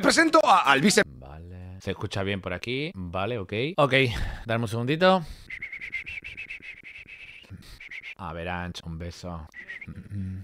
presento al vice... Vale. Se escucha bien por aquí. Vale, ok. Ok, dame un segundito. A ver, Ancho, un beso.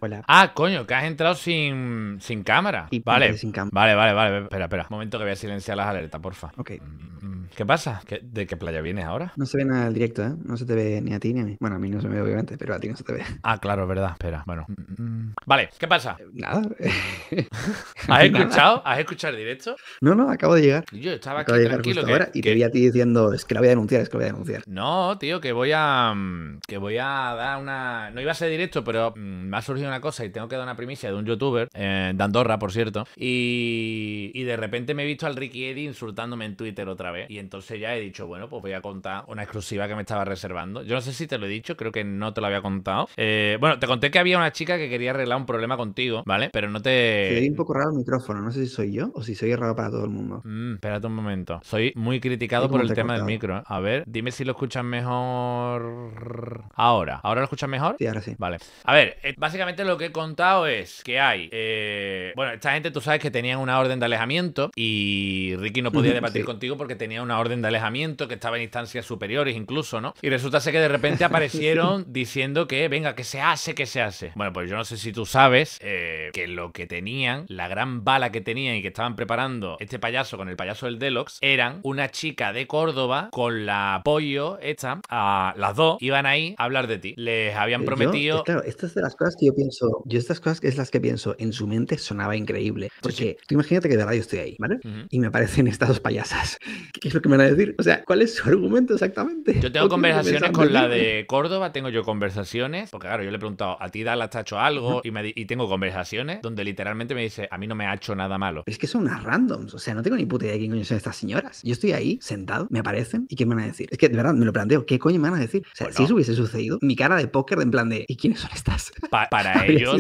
Hola. Ah, coño, que has entrado sin, sin cámara. y vale. Sin cámara. Vale, vale, vale. Espera, espera. Un momento que voy a silenciar las alertas, porfa. Ok. Mm. ¿Qué pasa? ¿De qué playa vienes ahora? No se ve nada el directo, ¿eh? No se te ve ni a ti ni a mí. Bueno, a mí no se me ve obviamente, pero a ti no se te ve. Ah, claro, es verdad. Espera, bueno. Mm, mm. Vale, ¿qué pasa? Eh, nada. ¿Has escuchado? ¿Has escuchado el directo? No, no, acabo de llegar. Yo estaba aquí tranquilo. que, y te vi a ti diciendo, es que la voy a denunciar, es que la voy a denunciar. No, tío, que voy a... Mm, que voy a dar una... No iba a ser directo, pero me ha surgido una cosa y tengo que dar una primicia de un youtuber, Dandorra, eh, de Andorra, por cierto. Y... de repente me he visto al Ricky Eddy insultándome en Twitter otra vez. Y entonces ya he dicho, bueno, pues voy a contar una exclusiva que me estaba reservando. Yo no sé si te lo he dicho, creo que no te lo había contado. Eh, bueno, te conté que había una chica que quería arreglar un problema contigo, ¿vale? Pero no te... Se un poco raro el micrófono, no sé si soy yo o si soy raro para todo el mundo. Mm, espérate un momento. Soy muy criticado por el tema del micro. ¿eh? A ver, dime si lo escuchas mejor ahora. ¿Ahora lo escuchas mejor? Sí, ahora sí. Vale. A ver, eh, básicamente lo que he contado es que hay... Bueno, esta gente tú sabes que tenían una orden de alejamiento y Ricky no podía debatir contigo porque tenía una orden de alejamiento que estaba en instancias superiores incluso, ¿no? Y resulta ser que de repente aparecieron diciendo que, venga, que se hace, que se hace. Bueno, pues yo no sé si tú sabes eh, que lo que tenían, la gran bala que tenían y que estaban preparando este payaso con el payaso del Deluxe, eran una chica de Córdoba con la pollo esta, a las dos, iban ahí a hablar de ti. Les habían prometido... claro, estas de las cosas que yo pienso, yo estas cosas que es las que pienso, en su mente sonaba increíble. Porque tú imagínate que de verdad yo estoy ahí, ¿vale? Y me aparecen estas dos payasas. que me van a decir. O sea, ¿cuál es su argumento exactamente? Yo tengo conversaciones con la de Córdoba, tengo yo conversaciones, porque claro, yo le he preguntado, ¿a ti Dalas te ha hecho algo? Y, tengo conversaciones donde literalmente me dice, a mí no me ha hecho nada malo. Es que son unas randoms, o sea, no tengo ni puta idea de quién coño son estas señoras. Yo estoy ahí, sentado, me aparecen, ¿y qué me van a decir? Es que de verdad me lo planteo, ¿qué coño me van a decir? O sea, si eso hubiese sucedido, mi cara de póker en plan de, ¿y quiénes son estas? para ellos,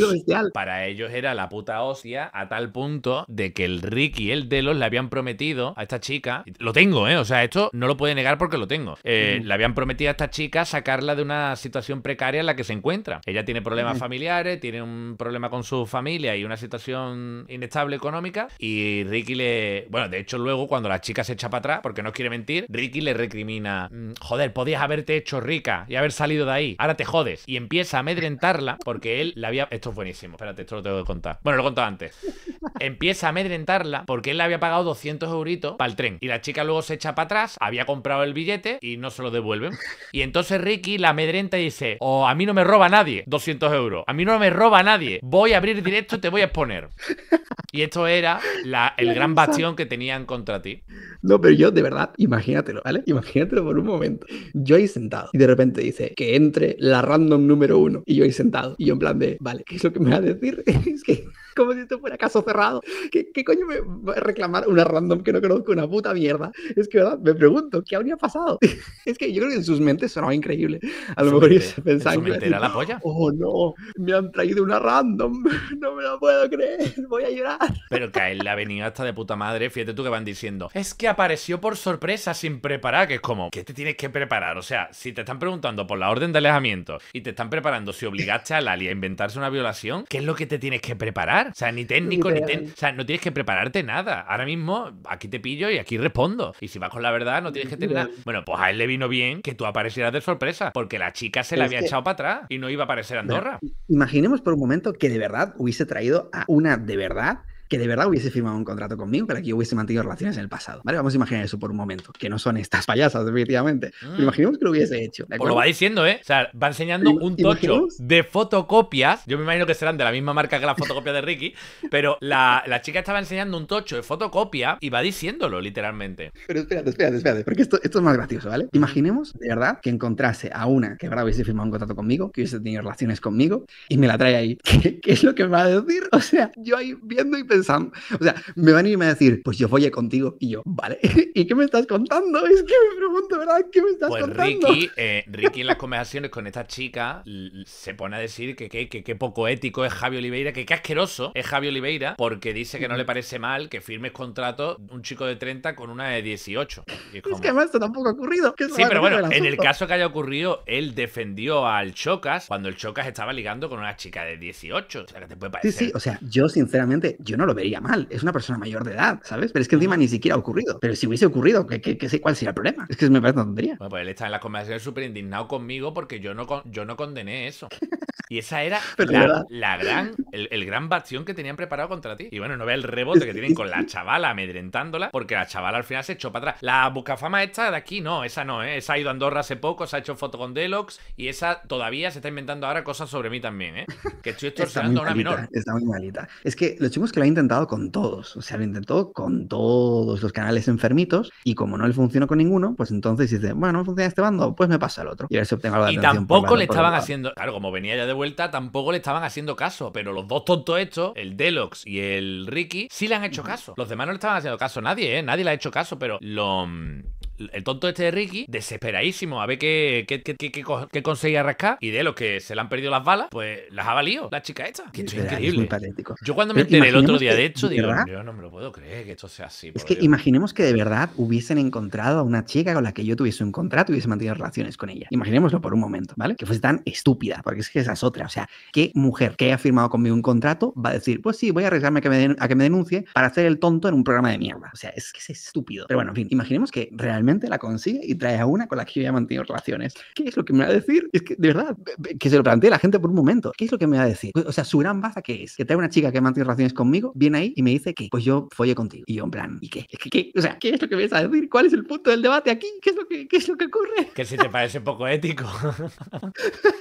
para ellos era la puta hostia a tal punto de que el Ricky y el Delos le habían prometido a esta chica, lo tengo, ¿eh? O sea, esto no lo puede negar porque lo tengo. Eh, le habían prometido a esta chica sacarla de una situación precaria en la que se encuentra. Ella tiene problemas familiares, tiene un problema con su familia y una situación inestable económica. Y Ricky le. Bueno, de hecho, luego cuando la chica se echa para atrás, porque no quiere mentir, Ricky le recrimina: mm, Joder, podías haberte hecho rica y haber salido de ahí. Ahora te jodes. Y empieza a amedrentarla porque él la había. Esto es buenísimo. Espérate, esto lo tengo que contar. Bueno, lo he contado antes. Empieza a amedrentarla porque él le había pagado 200 euritos para el tren. Y la chica luego se echa para atrás, había comprado el billete y no se lo devuelven. Y entonces Ricky la amedrenta y dice, o a mí no me roba nadie 200 euros, a mí no me roba nadie, voy a abrir directo y te voy a exponer. Y esto era el gran bastión que tenían contra ti. No, pero yo de verdad, imagínatelo, ¿vale? Imagínatelo por un momento. Yo ahí sentado y de repente dice que entre la random número uno y yo ahí sentado y yo en plan de, vale, ¿qué es lo que me va a decir? es que como si esto fuera caso cerrado. ¿Qué, coño me va a reclamar una random que no conozco una puta mierda? Es que, ¿verdad? Me pregunto, ¿qué habría pasado? es que yo creo que en sus mentes sonaba increíble. A lo mejor ellos pensaban que... la polla. Oh, no, me han traído una random. No me lo puedo creer. Voy a llorar. Pero que en la avenida ha hasta de puta madre. Fíjate tú que van diciendo, es que apareció por sorpresa sin preparar, que es como, ¿qué te tienes que preparar? O sea, si te están preguntando por la orden de alejamiento y te están preparando si obligaste a Lali a inventarse una violación, ¿qué es lo que te tienes que preparar? O sea, ni técnico, ni, O sea, no tienes que prepararte nada. Ahora mismo, aquí te pillo y aquí respondo. Y si vas con la verdad, no tienes que tener nada. Bueno, pues a él le vino bien que tú aparecieras de sorpresa, porque la chica se la había echado para atrás y no iba a aparecer Andorra. imaginemos por un momento que de verdad hubiese traído a una de verdad que de verdad hubiese firmado un contrato conmigo para que yo hubiese mantenido relaciones en el pasado. ¿vale? Vamos a imaginar eso por un momento, que no son estas payasas, definitivamente. Ah. imaginemos que lo hubiese hecho. Pues lo va diciendo, ¿eh? O sea, va enseñando un tocho de fotocopias. Yo me imagino que serán de la misma marca que la fotocopia de Ricky, pero la, chica estaba enseñando un tocho de fotocopia y va diciéndolo, literalmente. Pero espérate, espérate, espérate, porque esto, es más gracioso, ¿vale? Imaginemos, de verdad, que encontrase a una que verdad hubiese firmado un contrato conmigo, que hubiese tenido relaciones conmigo, y me la trae ahí. ¿Qué, qué es lo que me va a decir? O sea, yo ahí viendo y pensando o sea, me van a irme a decir, pues yo voy contigo. Y yo, vale. ¿Y qué me estás contando? Es que me pregunto, ¿verdad? ¿Qué me estás pues contando? Ricky, eh, Ricky en las conversaciones con esta chica se pone a decir que qué poco ético es Javi Oliveira, que qué asqueroso es Javi Oliveira, porque dice que no le parece mal que firmes contrato un chico de 30 con una de 18. es, que además esto tampoco ha ocurrido. sí, pero bueno, en el caso que haya ocurrido, él defendió al Chocas cuando el Chocas estaba ligando con una chica de 18. O sea, que te puede parecer. Sí, sí, o sea, yo sinceramente, yo no lo vería mal. Es una persona mayor de edad, ¿sabes? Pero es que encima ni siquiera ha ocurrido. Pero si hubiese ocurrido, ¿qué, qué, qué sé cuál sería el problema? Es que me parece una tontería. Bueno, pues él está en la conversación súper indignado conmigo porque yo no, yo no condené eso. Y esa era la, gran, el, gran bastión que tenían preparado contra ti. Y bueno, no ve el rebote que tienen con la chavala amedrentándola, porque la chavala al final se echó para atrás. La buscafama esta de aquí, no, esa no, ¿eh? Esa ha ido a Andorra hace poco, se ha hecho foto con Delox y esa todavía se está inventando ahora cosas sobre mí también, ¿eh? Que estoy extorsionando a una menor. Está muy malita. Es que lo chungo es que la intentado con todos, o sea, lo intentó con todos los canales enfermitos y como no le funcionó con ninguno, pues entonces dice, bueno, no funciona este bando, pues me pasa al otro. Y a ver si obtengo algo de Y tampoco le estaban haciendo, claro, como venía ya de vuelta, tampoco le estaban haciendo caso, pero los dos tontos estos, el Deluxe y el Ricky, sí le han hecho caso. Los demás no le estaban haciendo caso, nadie, ¿eh? Nadie le ha hecho caso, pero lo... Mm, el tonto este de Ricky, desesperadísimo, a ver qué, qué, conseguía rascar. Y de los que se le han perdido las balas, pues las ha valido la chica esta. Que es, increíble. Es muy yo cuando me enteré el otro día de hecho, digo, yo no me lo puedo creer que esto sea así. Es que imaginemos que de verdad hubiesen encontrado a una chica con la que yo tuviese un contrato y hubiese mantenido relaciones con ella. Imaginémoslo por un momento, ¿vale? Que fuese tan estúpida, porque es que esa es otra. O sea, ¿qué mujer que haya firmado conmigo un contrato va a decir, pues sí, voy a arriesgarme que me, a que me denuncie para hacer el tonto en un programa de mierda? O sea, es que es estúpido. Pero bueno, en fin, imaginemos que realmente la consigue y trae a una con la que yo ya he mantenido relaciones. ¿Qué es lo que me va a decir? Es que, de verdad, que se lo plantee la gente por un momento. ¿Qué es lo que me va a decir? O sea, su gran baza, ¿qué es? Que trae una chica que ha mantenido relaciones conmigo, viene ahí y me dice que, pues yo follé contigo. Y yo, en plan, ¿y qué? ¿Qué, qué? O sea, ¿qué es lo que me vas a decir? ¿Cuál es el punto del debate aquí? ¿Qué es lo que, qué es lo que ocurre? Que si te parece poco ético.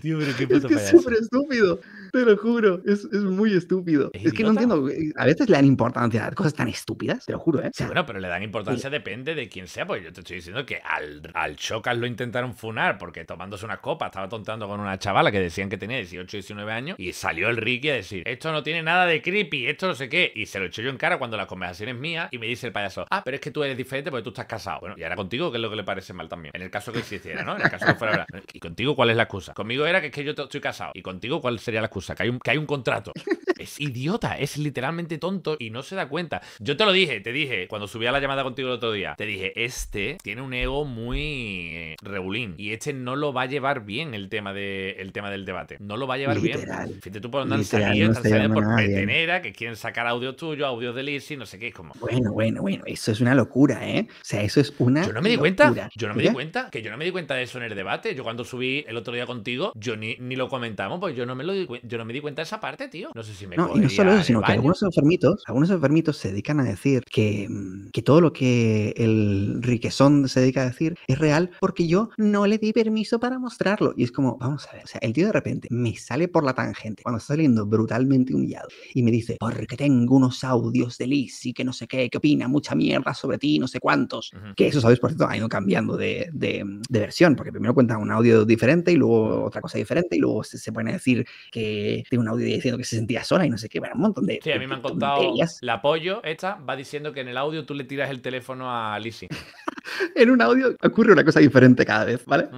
Tío, pero qué puto es que es súper estúpido. Te lo juro, es, muy estúpido. Es, que no entiendo, a veces le dan importancia a cosas tan estúpidas, te lo juro, ¿eh? bueno, pero le dan importancia depende de quién sea, porque yo te estoy diciendo que al, al Chocas lo intentaron funar porque tomándose una copa estaba tontando con una chavala que decían que tenía 18, 19 años y salió el Ricky a decir, esto no tiene nada de creepy, esto no sé qué, y se lo eché yo en cara cuando la conversación es mía y me dice el payaso, ah, pero es que tú eres diferente porque tú estás casado. Bueno, y ahora contigo, qué es lo que le parece mal también. En el caso que hiciera, ¿no? En el caso que fuera verdad. ¿Y contigo cuál es la excusa? Conmigo era que es que yo estoy casado. ¿Y contigo cuál sería la o que hay que hay un contrato. es idiota, es literalmente tonto y no se da cuenta. Yo te lo dije, te dije, cuando subí a la llamada contigo el otro día, te dije, este tiene un ego muy eh, regulín y este no lo va a llevar bien el tema, de, el tema del debate. No lo va a llevar Literal. bien. Fíjate tú por andar saliendo, no por petenera, que quieren sacar audio tuyo, audios de Lizzy, no sé qué, como... Bueno, bueno, bueno, eso es una locura, ¿eh? O sea, eso es una... Yo no me di cuenta, yo no me di cuenta, que yo no me di cuenta de eso en el debate. Yo cuando subí el otro día contigo, yo ni lo comentamos, pues yo no me lo di cuenta yo no me di cuenta de esa parte, tío. No sé si me No, y no solo eso, sino que algunos enfermitos, algunos enfermitos se dedican a decir que, mm, que todo lo que el riquezón se dedica a decir es real porque yo no le di permiso para mostrarlo. Y es como, vamos a ver, o sea, el tío de repente me sale por la tangente cuando está saliendo brutalmente humillado y me dice, porque tengo unos audios de Liz y que no sé qué, que opina mucha mierda sobre ti, no sé cuántos. Que esos audios, por cierto, han ido cambiando de, de, versión, porque primero cuentan un audio diferente y luego otra cosa diferente y luego se, se pone a decir que tiene un audio diciendo que se sentía sola y no sé qué, bueno, un montón de. Sí, a mí me han contado. La apoyo, esta va diciendo que en el audio tú le tiras el teléfono a Lizzie. en un audio ocurre una cosa diferente cada vez, ¿vale?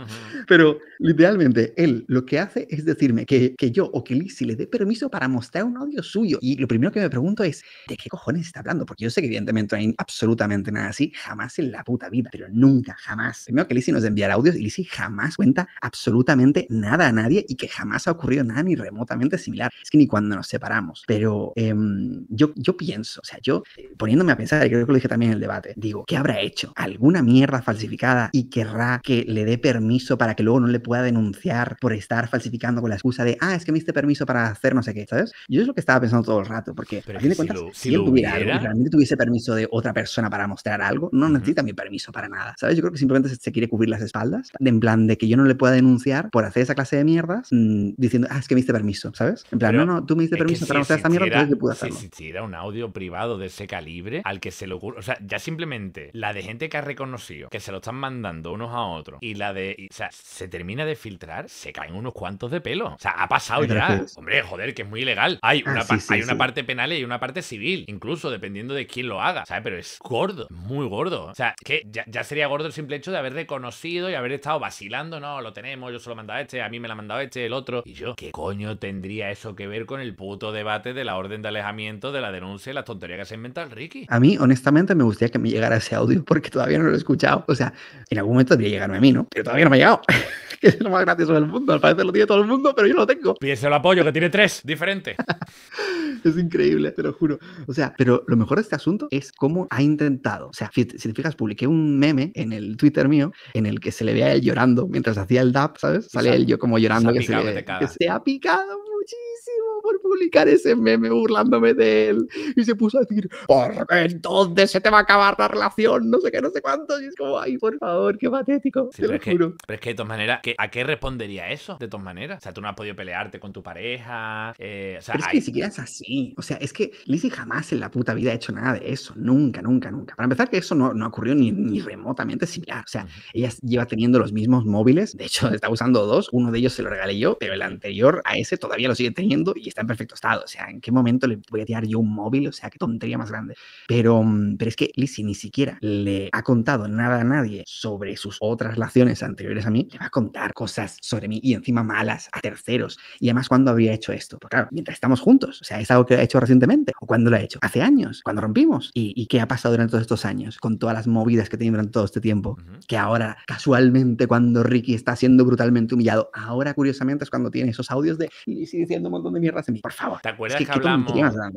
Pero literalmente él lo que hace es decirme que, que yo o que Lizzie le dé permiso para mostrar un audio suyo. Y lo primero que me pregunto es, ¿de qué cojones está hablando? Porque yo sé que evidentemente no hay absolutamente nada así, jamás en la puta vida, pero nunca, jamás. Primero que Lizzie nos enviará audios y Lizzie jamás cuenta absolutamente nada a nadie y que jamás ha ocurrido nada ni remotamente similar. Es que ni cuando nos separamos. Pero em, yo, yo pienso, o sea, yo eh, poniéndome a pensar, y creo que lo dije también en el debate, digo, ¿qué habrá hecho? ¿Alguna mierda falsificada y querrá que le dé permiso para que luego no le pueda denunciar por estar falsificando con la excusa de, ah, es que me diste permiso para hacer no sé qué, ¿sabes? Yo es lo que estaba pensando todo el rato, porque a fin si si, él tuviera algo, realmente tuviese permiso de otra persona para mostrar algo, no necesita mi permiso para nada, ¿sabes? Yo creo que simplemente se, quiere cubrir las espaldas, en plan de que yo no le pueda denunciar por hacer esa clase de mierdas, mm, diciendo, ah, es que me diste permiso, ¿sabes? En plan, no, no, tú me diste permiso para mostrar esta mierda, entonces yo pude hacerlo. Si, si un audio privado de ese calibre, al que se lo ocurra, o sea, ya simplemente la de gente que ha reconocido que se lo están mandando unos a otros y la de. o sea, se termina de filtrar, se caen unos cuantos de pelo. O sea, ha pasado ya. Hombre, joder, que es muy ilegal. Hay ah, una, hay una parte penal y hay una parte civil, incluso dependiendo de quién lo haga, ¿sabes? Pero es gordo, muy gordo. O sea, que ya, sería gordo el simple hecho de haber reconocido y haber estado vacilando, no, lo tenemos, yo se lo he mandado a este, a mí me lo ha mandado este, el otro. Y yo, ¿qué coño tendría eso que ver con el puto debate de la orden de alejamiento, de la denuncia y las tonterías que se inventa el Ricky? A mí, honestamente, me gustaría que me llegara ese audio porque todavía no lo escuchado. O sea, en algún momento debería llegarme a mí, ¿no? Pero todavía no me ha llegado. es lo más gracioso del mundo. Al parecer lo tiene todo el mundo, pero yo no lo tengo. Pídeselo el apoyo, que tiene tres diferente. es increíble, te lo juro. O sea, pero lo mejor de este asunto es cómo ha intentado. O sea, si te fijas, publiqué un meme en el Twitter mío en el que se le ve a él llorando mientras hacía el DAP, ¿sabes? Sale él yo como llorando se que, se, se ha picado muchísimo por publicar ese meme burlándome de él. Y se puso a decir, ¿por entonces se te va a acabar la relación? No sé qué, no sé cuánto. Y es como, ay, por favor, qué patético. te pero, lo es juro. Que, pero es que de todas maneras, ¿a qué respondería eso? De todas maneras. O sea, tú no has podido pelearte con tu pareja. Eh, o sea, es que ni siquiera es así. O sea, es que Lizzie jamás en la puta vida ha hecho nada de eso. Nunca, nunca, nunca. Para empezar, que eso no, no ocurrió ni, ni remotamente similar. O sea, ella lleva teniendo los mismos móviles. De hecho, está usando dos. Uno de ellos se lo regalé yo, pero el anterior a ese todavía lo sigue teniendo y está en estado. O sea, ¿en qué momento le voy a tirar yo un móvil? O sea, qué tontería más grande. Pero, mm, pero es que Lizzie ni siquiera le ha contado nada a nadie sobre sus otras relaciones anteriores a mí. Le va a contar cosas sobre mí y encima malas a terceros. Y además, ¿cuándo habría hecho esto? Pues claro, mientras estamos juntos. O sea, es algo que ha hecho recientemente. ¿O cuándo lo ha hecho? Hace años, cuando rompimos. ¿Y, qué ha pasado durante todos estos años? Con todas las movidas que tiene durante todo este tiempo. Que ahora, casualmente, cuando Ricky está siendo brutalmente humillado, ahora, curiosamente, es cuando tiene esos audios de Lizzie diciendo un montón de mierdas en mí por favor. ¿Te acuerdas que, hablamos?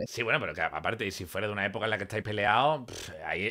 Sí, bueno, pero que aparte, si fuera de una época en la que estáis peleados, ahí,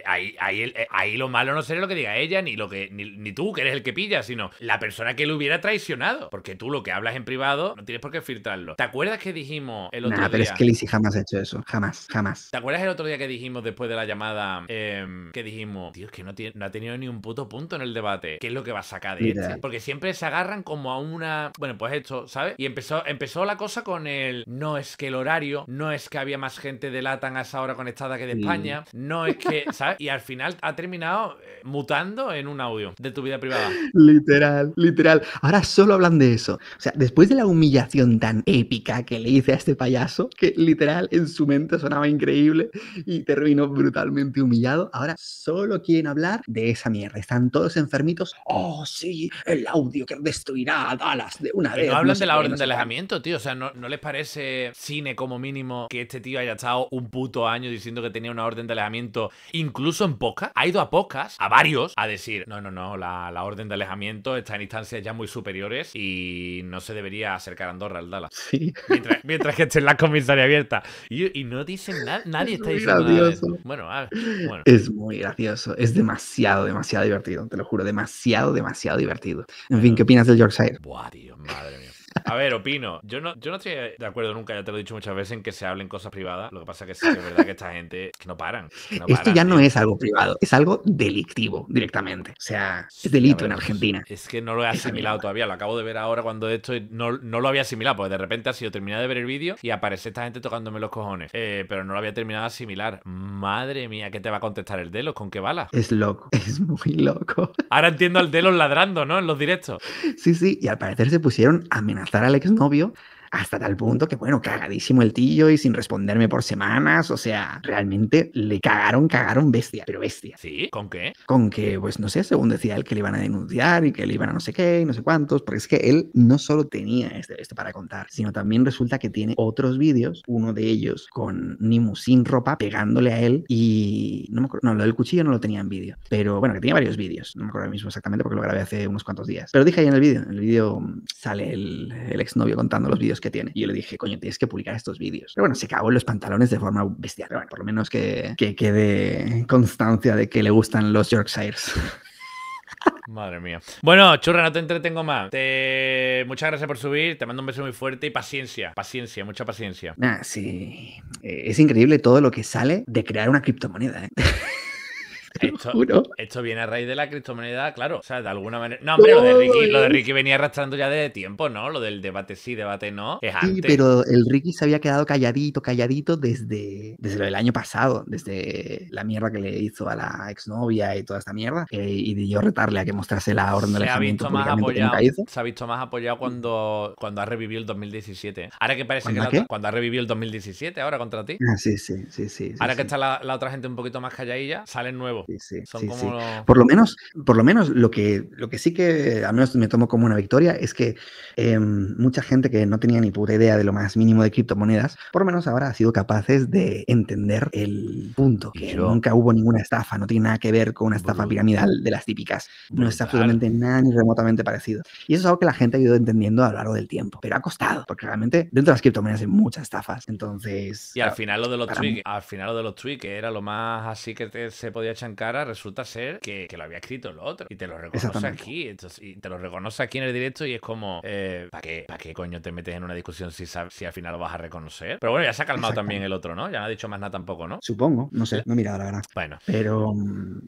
eh, ahí, lo malo no sería lo que diga ella, ni lo que ni, tú, que eres el que pilla, sino la persona que lo hubiera traicionado. Porque tú lo que hablas en privado no tienes por qué filtrarlo. ¿Te acuerdas que dijimos el otro nah, día? pero es que Lizzie jamás ha hecho eso. Jamás, jamás. ¿Te acuerdas el otro día que dijimos después de la llamada em, que dijimos, Dios, que no, no ha tenido ni un puto punto en el debate? ¿Qué es lo que va a sacar de este? Porque siempre se agarran como a una. Bueno, pues esto, ¿sabes? Y empezó, empezó la cosa con el no es que el horario, no es que había más gente de Latan a esa hora conectada que de España, no es que, ¿sabes? Y al final ha terminado eh, mutando en un audio de tu vida privada. Literal, literal. Ahora solo hablan de eso. O sea, después de la humillación tan épica que le hice a este payaso, que literal en su mente sonaba increíble y terminó brutalmente humillado, ahora solo quieren hablar de esa mierda. Están todos enfermitos. Oh, sí, el audio que destruirá a Dallas de una vez. No hablan de la orden de alejamiento, tío. O sea, no, no les parece cine como mínimo que este tío haya estado un puto año diciendo que tenía una orden de alejamiento, incluso en pocas? Ha ido a pocas, a varios, a decir, no, no, no, la, orden de alejamiento está en instancias ya muy superiores y no se debería acercar a Andorra al Dala. Sí. Mientras, que esté en la comisaría abierta. Y, no dicen nada, nadie está diciendo Bueno, Es muy gracioso, es demasiado, demasiado divertido, te lo juro, demasiado, demasiado divertido. En fin, ¿qué opinas del Yorkshire? Buah, madre mía. A ver, opino. Yo no, yo no estoy de acuerdo nunca, ya te lo he dicho muchas veces, en que se hablen cosas privadas. Lo que pasa es que sí es verdad que esta gente no paran. Esto ya no ¿eh? es algo privado, es algo delictivo directamente. O sea, es delito en Argentina. Es que no lo he asimilado todavía. Lo acabo de ver ahora cuando esto no, no lo había asimilado, porque de repente ha sido terminado de ver el vídeo y aparece esta gente tocándome los cojones. Eh, pero no lo había terminado de asimilar. Madre mía, ¿qué te va a contestar el Delos? ¿Con qué bala? Es loco, es muy loco. Ahora entiendo al Delos ladrando, ¿no? En los directos. Sí, sí, y al parecer se pusieron amenazados amenazar al exnovio hasta tal punto que, bueno, cagadísimo el tío y sin responderme por semanas, o sea, realmente le cagaron, cagaron bestia, pero bestia. ¿Sí? ¿Con qué? Con que, pues no sé, según decía él que le iban a denunciar y que le iban a no sé qué y no sé cuántos, porque es que él no solo tenía este, este para contar, sino también resulta que tiene otros vídeos, uno de ellos con Nimu sin ropa pegándole a él y no me acuerdo, no, lo del cuchillo no lo tenía en vídeo, pero bueno, que tenía varios vídeos, no me acuerdo mismo exactamente porque lo grabé hace unos cuantos días, pero dije ahí en el vídeo, en el vídeo sale el, el exnovio contando los vídeos que tiene. Y yo le dije, coño, tienes que publicar estos vídeos. Pero bueno, se cagó en los pantalones de forma bestial. Bueno, por lo menos que, quede constancia de que le gustan los Yorkshires. Madre mía. Bueno, churra, no te entretengo más. Muchas gracias por subir. Te mando un beso muy fuerte y paciencia. Paciencia, mucha paciencia. Ah, sí. Eh, es increíble todo lo que sale de crear una criptomoneda. ¿eh? Esto, viene a raíz de la criptomoneda, claro. O sea, de alguna manera. No, hombre, lo de, Ricky, venía arrastrando ya desde tiempo, ¿no? Lo del debate sí, debate no. sí, pero el Ricky se había quedado calladito, calladito desde, desde el año pasado, desde la mierda que le hizo a la exnovia y toda esta mierda. y yo retarle a que mostrase la orden de se ha visto más apoyado Se ha visto más apoyado cuando, cuando ha revivido el 2017. Ahora que parece que cuando ha revivido el 2017, ahora contra ti. Ah, sí, sí, sí, Ahora que está la, la otra gente un poquito más calladilla, salen nuevos Sí, sí, Por lo menos, por lo menos lo que, lo que sí que al menos me tomo como una victoria es que em, mucha gente que no tenía ni pura idea de lo más mínimo de criptomonedas, por lo menos ahora ha sido capaces de entender el punto, que nunca hubo ninguna estafa, no tiene nada que ver con una estafa piramidal de las típicas. No es absolutamente nada ni remotamente parecido. Y eso es algo que la gente ha ido entendiendo a lo largo del tiempo, pero ha costado, porque realmente dentro de las criptomonedas hay muchas estafas. Entonces. Y al final lo de los tweets, al final lo de los tweets, era lo más así que se podía echar cara, resulta ser que, lo había escrito el otro. Y te lo reconoce aquí. y te lo reconoce aquí en el directo y es como, eh, ¿para qué, ¿pa qué coño te metes en una discusión si, si al final lo vas a reconocer? Pero bueno, ya se ha calmado también el otro, ¿no? Ya no ha dicho más nada tampoco, ¿no? Supongo, no sé, no he mirado la verdad. Bueno. Pero,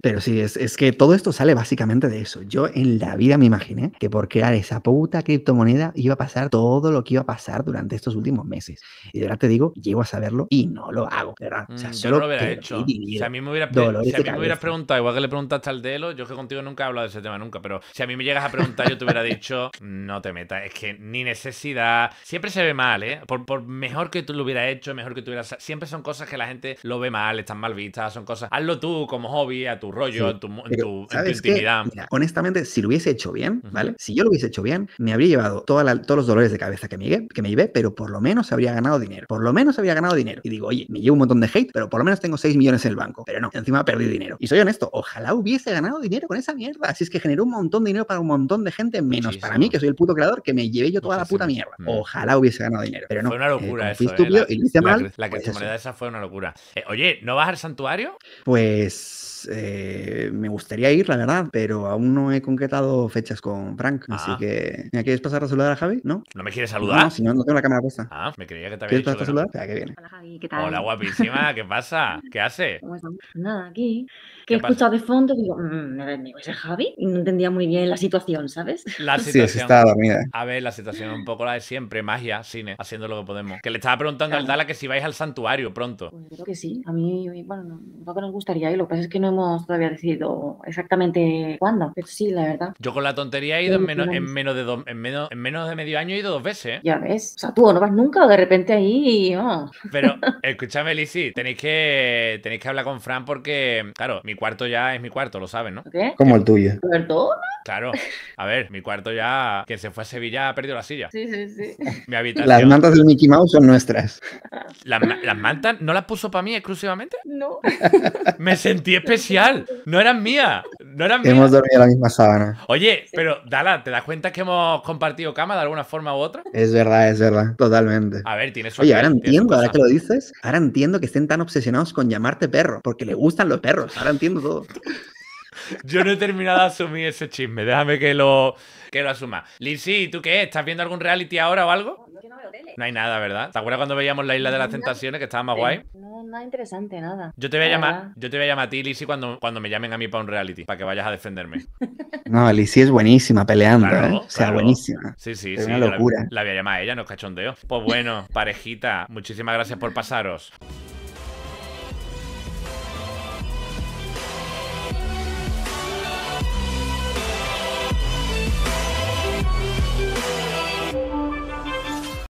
pero sí, es, que todo esto sale básicamente de eso. Yo en la vida me imaginé que por crear esa puta criptomoneda iba a pasar todo lo que iba a pasar durante estos últimos meses. Y de verdad te digo, llego a saberlo y no lo hago, ¿verdad? Mm, solo yo lo hubiera hecho. me hubiera, si a mí hubieras preguntado, igual que le preguntaste al Delo, yo que contigo nunca he hablado de ese tema nunca, pero si a mí me llegas a preguntar, yo te hubiera dicho, no te metas, es que ni necesidad. Siempre se ve mal, ¿eh? Por, por mejor que tú lo hubieras hecho, mejor que tú hubieras. Siempre son cosas que la gente lo ve mal, están mal vistas, son cosas. Hazlo tú como hobby, a tu rollo, a en tu, en tu, intimidad. honestamente, si lo hubiese hecho bien, ¿vale? Si yo lo hubiese hecho bien, me habría llevado todos los dolores de cabeza que me, que me llevé, pero por lo menos habría ganado dinero. Por lo menos habría ganado dinero. Y digo, oye, me llevo un montón de hate, pero por lo menos tengo 6 millones en el banco. Pero no, encima perdí dinero. Y soy honesto, ojalá hubiese ganado dinero con esa mierda. Así es que generó un montón de dinero para un montón de gente, menos para mí, que soy el puto creador, que me llevé yo toda la puta mierda. Mm. Ojalá hubiese ganado dinero. Pero no, fue una eh, locura fui eh, pues eso, estúpido y hice mal. La, la esa fue una locura. Eh, oye, ¿no vas al santuario? Pues pues, eh, me gustaría ir, la verdad, pero aún no he concretado fechas con Frank. Así ah. que. ¿Me quieres pasar a saludar a Javi? ¿No? ¿No me quieres saludar? No, si no, no tengo la cámara puesta. Ah, me creía que te había ¿Quieres pasar a saludar? viene. Ah, Hola, Javi, ¿qué tal? Hola, guapísima, ¿qué pasa? ¿Qué hace? Pues nada, aquí. Que he escuchado de fondo, y digo, mmm, ¿es Javi? Y no entendía muy bien la situación, ¿sabes? La situación. Sí, dormida. A ver, la situación un poco la de siempre, magia, cine, haciendo lo que podemos. Que le estaba preguntando al Dala que si vais al santuario pronto. Pues creo que sí. A mí, bueno, un poco nos gustaría ir, Lo que pasa es que no hemos todavía decidido exactamente cuándo, pero sí, la verdad. Yo con la tontería he ido en menos, en menos de dos, en menos, de medio año he ido dos veces. ¿eh? Ya ves. O sea, tú no vas nunca de repente ahí. Pero, escúchame, Lisi, tenéis que tenéis que hablar con Fran porque, claro, mi cuarto ya es mi cuarto, lo sabes, ¿no? ¿Qué? Como el tuyo. Claro. A ver, mi cuarto ya, que se fue a Sevilla, ha perdido la silla. Sí, sí, sí. Las mantas del Mickey Mouse son nuestras. las mantas no las puso para mí exclusivamente? No. Me sentí especial No eran mías. No eran mías. Hemos dormido en la misma sábana. Oye, pero Dala, ¿te das cuenta que hemos compartido cama de alguna forma u otra? Es verdad, es verdad. Totalmente. A ver, tienes su Oye, ahora entiendo, ahora que lo dices, ahora entiendo que estén tan obsesionados con llamarte perro, porque le gustan los perros. Ahora entiendo todo. Yo no he terminado de asumir ese chisme. Déjame que lo, que lo asuma. ¿tú qué? ¿Estás viendo algún reality ahora o algo? No, No hay nada, ¿verdad? ¿Te acuerdas cuando veíamos la Isla de las Tentaciones, que estaba más guay? nada interesante, nada. Yo te voy a llamar, yo te voy a llamar a ti, Lizzie, cuando, cuando me llamen a mí para un reality, para que vayas a defenderme. No, Lizzie es buenísima peleando, ¿eh? O sea, buenísima. Sí, sí, sí. Una locura. La, la, voy a llamar a ella, no es cachondeo. Pues bueno, parejita, muchísimas gracias por pasaros.